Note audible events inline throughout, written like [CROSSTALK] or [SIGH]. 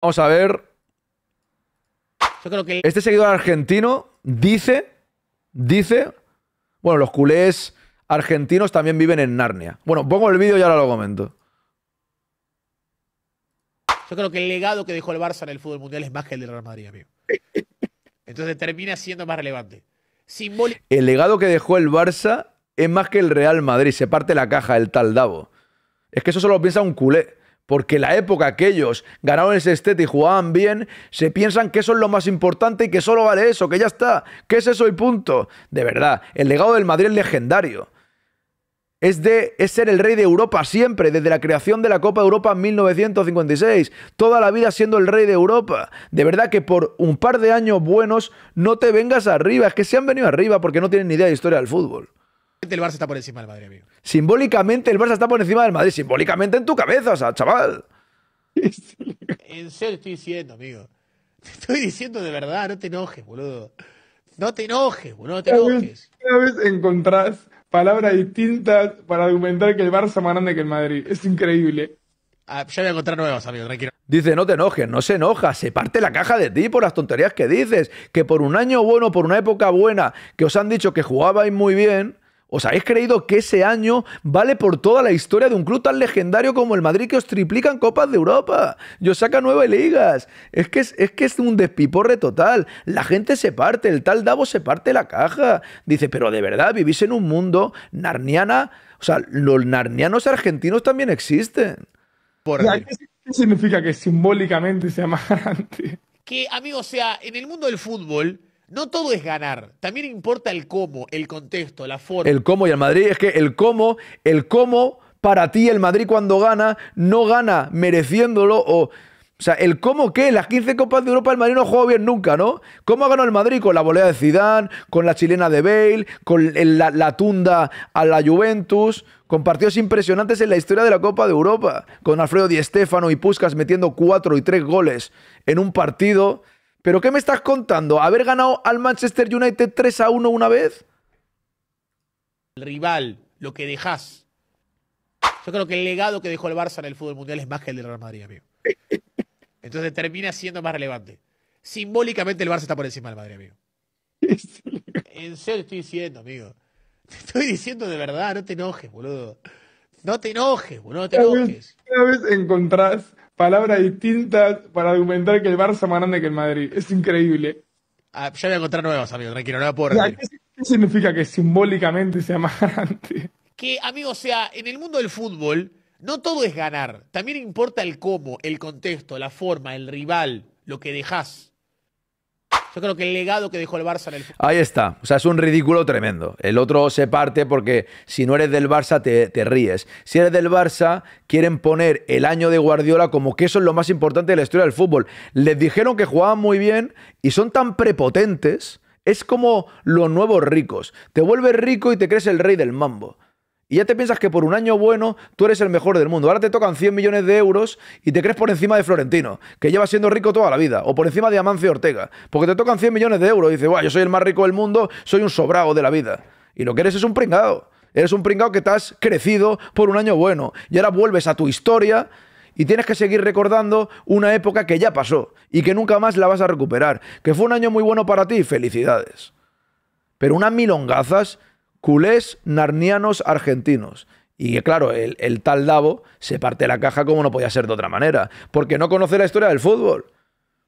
Vamos a ver. Yo creo que... Este seguidor argentino dice, dice, bueno, los culés argentinos también viven en Narnia. Bueno, pongo el vídeo y ahora lo comento. Yo creo que el legado que dejó el Barça en el fútbol mundial es más que el de Real Madrid, amigo. Entonces termina siendo más relevante. El legado que dejó el Barça es más que el Real Madrid. Se parte la caja el tal Davo. Es que eso solo lo piensa un culé porque la época que ellos ganaron el sextete y jugaban bien, se piensan que eso es lo más importante y que solo vale eso, que ya está, que es eso y punto. De verdad, el legado del Madrid es legendario. Es, de, ser el rey de Europa siempre, desde la creación de la Copa Europa en 1956, toda la vida siendo el rey de Europa. De verdad que por un par de años buenos no te vengas arriba, es que se han venido arriba porque no tienen ni idea de historia del fútbol. El Barça está por encima del Madrid, amigo. Simbólicamente el Barça está por encima del Madrid. Simbólicamente en tu cabeza, o sea, chaval. [LAUGHS] en serio estoy diciendo, amigo. Te estoy diciendo de verdad, no te enojes, boludo. No te enojes, boludo, no te enojes. Una vez encontrás palabras distintas para argumentar que el Barça es más grande que el Madrid. Es increíble. Ah, ya voy a encontrar nuevas, amigo, Dice, no te enojes, no se enoja, se parte la caja de ti por las tonterías que dices, que por un año bueno, por una época buena, que os han dicho que jugabais muy bien, ¿Os habéis creído que ese año vale por toda la historia de un club tan legendario como el Madrid que os triplican Copas de Europa? Yo saca nueve ligas. Es que es, que es un despiporre total. La gente se parte, el tal Davo se parte la caja. Dice, pero de verdad, vivís en un mundo narniana. O sea, los narnianos argentinos también existen. ¿Qué significa que simbólicamente se grande. [LAUGHS] Que, amigo, o sea, en el mundo del fútbol no todo es ganar, también importa el cómo, el contexto, la forma. El cómo y el Madrid es que el cómo, el cómo para ti el Madrid cuando gana no gana mereciéndolo o sea, el cómo que las 15 Copas de Europa el Madrid no ha jugado bien nunca, ¿no? ¿Cómo ha ganado el Madrid? Con la volea de Zidane, con la chilena de Bale, con la, la, tunda a la Juventus, con partidos impresionantes en la historia de la Copa de Europa, con Alfredo Di Stéfano y Puskas metiendo cuatro y tres goles en un partido. ¿Pero qué me estás contando? ¿Haber ganado al Manchester United 3 a 1 una vez? El rival, lo que dejas. Yo creo que el legado que dejó el Barça en el fútbol mundial es más que el del Real Madrid, amigo. [LAUGHS] Entonces termina siendo más relevante. Simbólicamente el Barça está por encima del Madrid, amigo. [LAUGHS] En serio estoy diciendo, amigo. Te estoy diciendo de verdad, no te enojes, boludo. No te enojes, boludo, no te enojes. Una vez encontrás palabras distintas para argumentar que el Barça es más grande que el Madrid. Es increíble. Ah, ya voy a encontrar nuevos, amigo, tranquilo, no ¿qué, ¿Qué significa que simbólicamente sea más [LAUGHS] grande? Que, amigo, o sea, en el mundo del fútbol, no todo es ganar. También importa el cómo, el contexto, la forma, el rival, lo que dejas. Yo creo que el legado que dejó el Barça en el Ahí está. O sea, es un ridículo tremendo. El otro se parte porque si no eres del Barça, te, te ríes. Si eres del Barça, quieren poner el año de Guardiola como que eso es lo más importante de la historia del fútbol. Les dijeron que jugaban muy bien y son tan prepotentes. Es como los nuevos ricos. Te vuelves rico y te crees el rey del mambo. Y ya te piensas que por un año bueno tú eres el mejor del mundo. Ahora te tocan 100 millones de euros y te crees por encima de Florentino, que lleva siendo rico toda la vida, o por encima de Amancio Ortega, porque te tocan 100 millones de euros y dices, yo soy el más rico del mundo, soy un sobrado de la vida. Y lo que eres es un pringado. Eres un pringado que te has crecido por un año bueno. Y ahora vuelves a tu historia y tienes que seguir recordando una época que ya pasó y que nunca más la vas a recuperar. Que fue un año muy bueno para ti, felicidades. Pero unas milongazas culés narnianos argentinos. Y claro, el, tal Davo se parte la caja como no podía ser de otra manera, porque no conoce la historia del fútbol.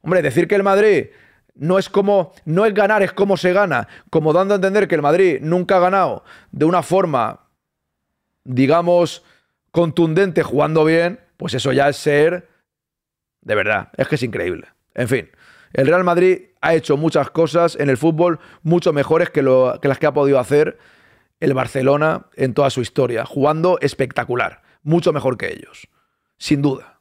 Hombre, decir que el Madrid no es como no es ganar, es como se gana, como dando a entender que el Madrid nunca ha ganado de una forma digamos contundente jugando bien, pues eso ya es ser de verdad, es que es increíble. En fin, el Real Madrid ha hecho muchas cosas en el fútbol mucho mejores que, que las que ha podido hacer el Barcelona en toda su historia, jugando espectacular, mucho mejor que ellos, sin duda.